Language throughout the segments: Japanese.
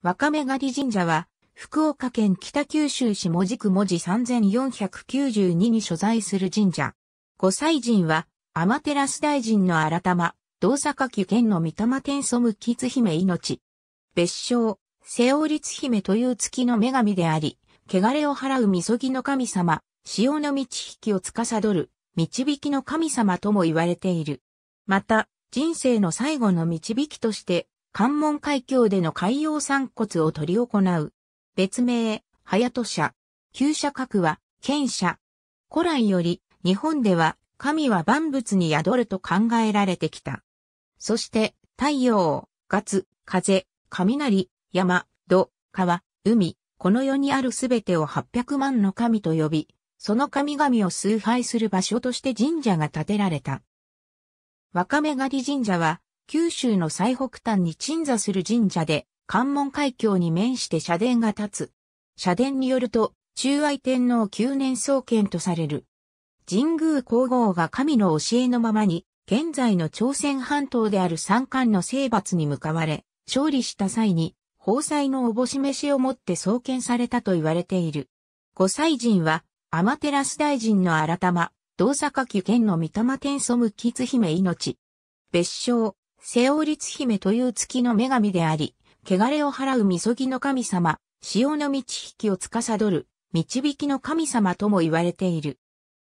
若かめ狩り神社は、福岡県北九州市門司区門司3492に所在する神社。御祭神は、天照大神の改ま、道榊県の御霊天祖無吉姫命。別称、瀬王律姫という月の女神であり、汚れを払うみそぎの神様、潮の満ち引きを司る、導きの神様とも言われている。また、人生の最後の導きとして、関門海峡での海洋散骨を取り行う。別名、早と社。旧社格は、剣社。古来より、日本では、神は万物に宿ると考えられてきた。そして、太陽、月、風、雷、山、土、川、海、この世にあるすべてを800万の神と呼び、その神々を崇拝する場所として神社が建てられた。若目狩神社は、九州の最北端に鎮座する神社で、関門海峡に面して社殿が立つ。社殿によると、中愛天皇九年創建とされる。神宮皇后が神の教えのままに、現在の朝鮮半島である三冠の征伐に向かわれ、勝利した際に、宝祭のおぼし飯を持って創建されたと言われている。五祭神は、アマテラス大臣の新玉、同坂家県の御霊天祖無吉姫命。別称、セオリツ姫という月の女神であり、汚れを払うみそぎの神様、潮の満ち引きを司る、導きの神様とも言われている。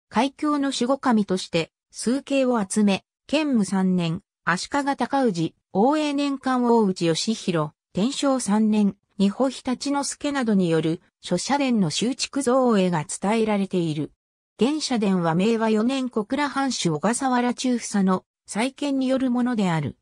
海峡の守護神として、数形を集め、剣武三年、足利高氏、大永年間大内義弘、天正三年、二保日立之助などによる、諸社殿の修築造営が伝えられている。現社殿は明和四年小倉藩主小笠原中房の再建によるものである。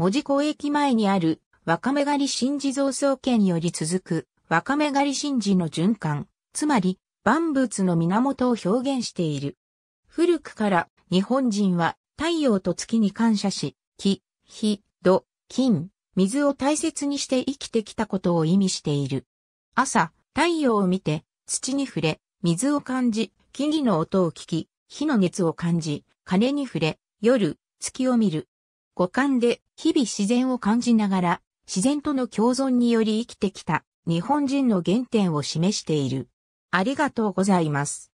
門司港駅前にある、わかめ狩り神事造創圏より続く、わかめ狩り神事の循環、つまり、万物の源を表現している。古くから、日本人は、太陽と月に感謝し、木、火、土、金、水を大切にして生きてきたことを意味している。朝、太陽を見て、土に触れ、水を感じ、木々の音を聞き、火の熱を感じ、金に触れ、夜、月を見る。五感で日々自然を感じながら自然との共存により生きてきた日本人の原点を示している。ありがとうございます。